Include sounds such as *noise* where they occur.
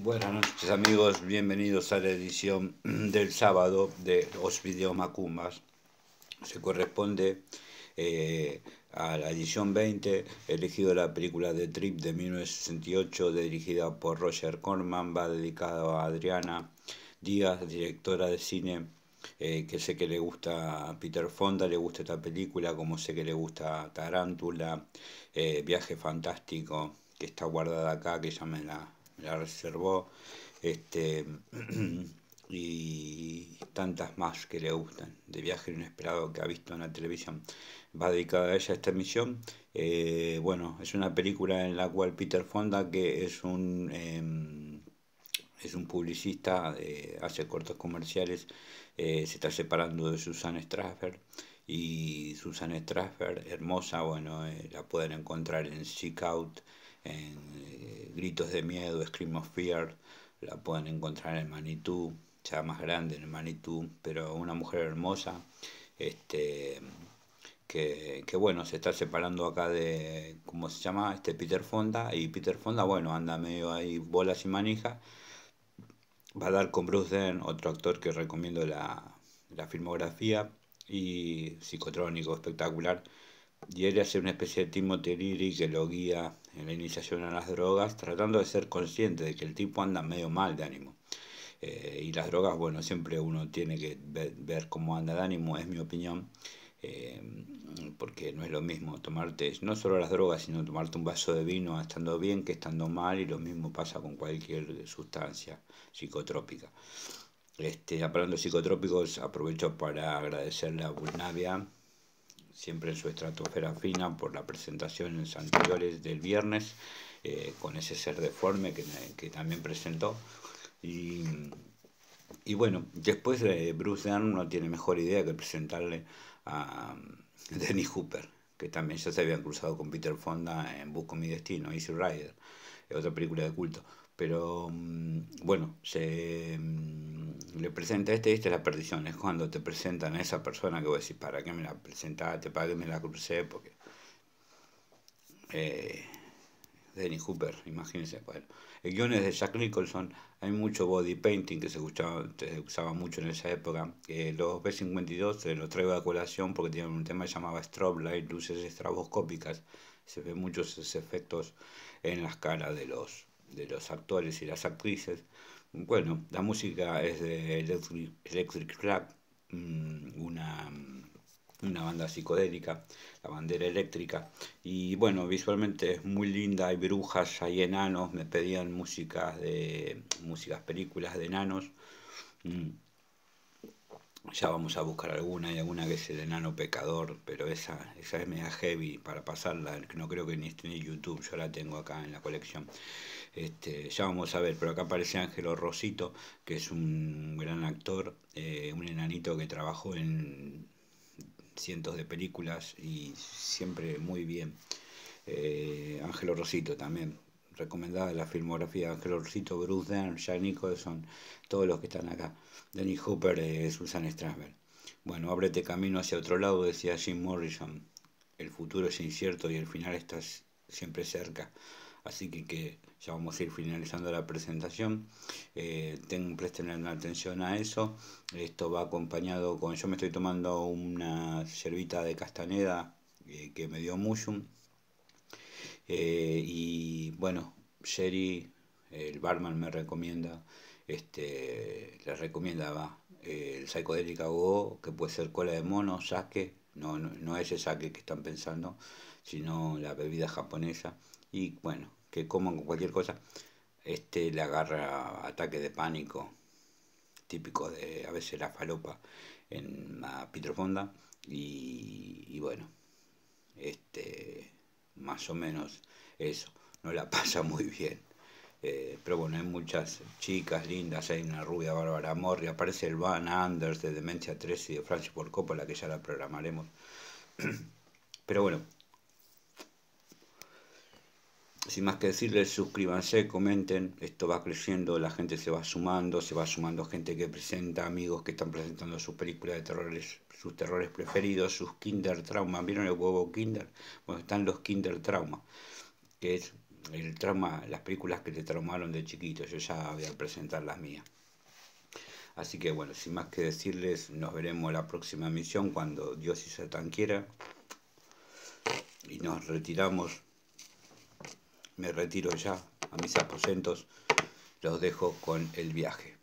Buenas noches amigos, bienvenidos a la edición *clears throat* del sábado de los videos Macumbas. Se corresponde eh, a la edición 20, elegido la película The Trip de 1968, dirigida por Roger Corman, va dedicada a Adriana Díaz, directora de cine, eh, que sé que le gusta a Peter Fonda, le gusta esta película, como sé que le gusta Tarántula, eh, Viaje Fantástico, que está guardada acá, que ya la la reservó, este, *clears throat* y tantas más que le gustan, de viaje inesperado que ha visto en la televisión. Va dedicada a ella esta emisión. Eh, bueno, es una película en la cual Peter Fonda, que es un... Em, es un publicista, eh, hace cortos comerciales, eh, se está separando de Susan Strasberg y Susan Strasberg, hermosa, bueno, la pueden encontrar en Seek Out, eh, Gritos de Miedo, Scream of Fear, la pueden encontrar en Manitou ya más grande en Manitou pero una mujer hermosa, este, que, bueno, se está separando acá de, ¿cómo se llama? Este Peter Fonda, y Peter Fonda, bueno, anda medio ahí bolas y manija, va a dar con Bruce Den, otro actor que recomiendo la, filmografía, y psicotrónico, espectacular, y él hace una especie de Timothy Leary que lo guía la iniciación a las drogas, tratando de ser consciente de que el tipo anda medio mal de ánimo. Eh, y las drogas, bueno, siempre uno tiene que ver, cómo anda de ánimo, es mi opinión, eh, porque no es lo mismo tomarte no solo las drogas, sino tomarte un vaso de vino estando bien que estando mal, y lo mismo pasa con cualquier sustancia psicotrópica. Este, hablando de psicotrópicos, aprovecho para agradecerle a Bulnavia siempre en su estratosfera fina por la presentación en anteriores del viernes, eh, con ese ser deforme que, también presentó. Y, bueno, después Bruce Dern no tiene mejor idea que presentarle a um, *laughs* Danny Hooper, que también ya se habían cruzado con Peter Fonda en Busco mi destino, Easy Rider, eh, otra película de culto. Pero mm, bueno, se mm, le presenta este, este es la perdición. Es cuando te presentan a esa persona que vos decís, ¿para qué me la presentaste? ¿Para qué me la crucé? Porque. Eh, Denny Hooper, imagínense. Bueno, el guion es de Jack Nicholson. Hay mucho body painting que se, escuchaba, usaba mucho en esa época. Eh, los B-52 se los traigo a colación porque tienen un tema que llamaba strobe light, luces estroboscópicas. Se ven muchos efectos en las caras de los de los actores y las actrices. Bueno, la música es de Electric, Electric mm, una, mm, una banda psicodélica, la bandera eléctrica. Y bueno, visualmente es muy linda, hay brujas, hay enanos, me pedían músicas de músicas, películas de enanos. Mm. Ya vamos a buscar alguna, hay alguna que es el enano pecador, pero esa, esa es media heavy para pasarla, no creo que ni esté en YouTube, yo la tengo acá en la colección. Este, ya vamos a ver, pero acá aparece Ángelo Rosito, que es un gran actor, eh, un enanito que trabajó en cientos de películas y siempre muy bien. Eh, Ángelo Rosito también, Recomendada la filmografía de Ángel Orsito, Bruce Dern, Jack Nicholson, todos los que están acá, Danny Hooper, eh, Susan Strasberg. Bueno, ábrete camino hacia otro lado, decía Jim Morrison. El futuro es incierto y el final está siempre cerca. Así que, ya vamos a ir finalizando la presentación. Eh, ten, presten atención a eso. Esto va acompañado con... Yo me estoy tomando una servita de castaneda eh, que me dio Mushum eh, y bueno, Sherry, el barman me recomienda, este, le recomienda eh, el psicodélica Go, que puede ser cola de mono, sake, no, no, no es ese sake que están pensando, sino la bebida japonesa. Y bueno, que coman cualquier cosa, este le agarra ataque de pánico, típico de a veces la falopa en la pitrofonda. Y, y bueno, este más o menos eso, no la *laughs* pasa muy bien. Eh, pero bueno, hay muchas chicas lindas, hay una rubia Bárbara Morri, aparece el Van Anders de Demencia 13 y de Francis Copa, Coppola, que ya la programaremos. *clears throat* Pero bueno, sin más que decirles, suscríbanse, comenten, esto va creciendo, la gente se va sumando, se va sumando gente que presenta, amigos que están presentando sus películas de terrores, sus terrores preferidos, sus kinder trauma. ¿Vieron el huevo kinder? Bueno, están los kinder trauma, que es el trauma, las películas que te traumaron de chiquito. Yo ya voy a presentar las mías. Así que bueno, sin más que decirles, nos veremos la próxima misión cuando Dios y tan quiera. Y nos retiramos me retiro ya a mis aposentos, los dejo con el viaje.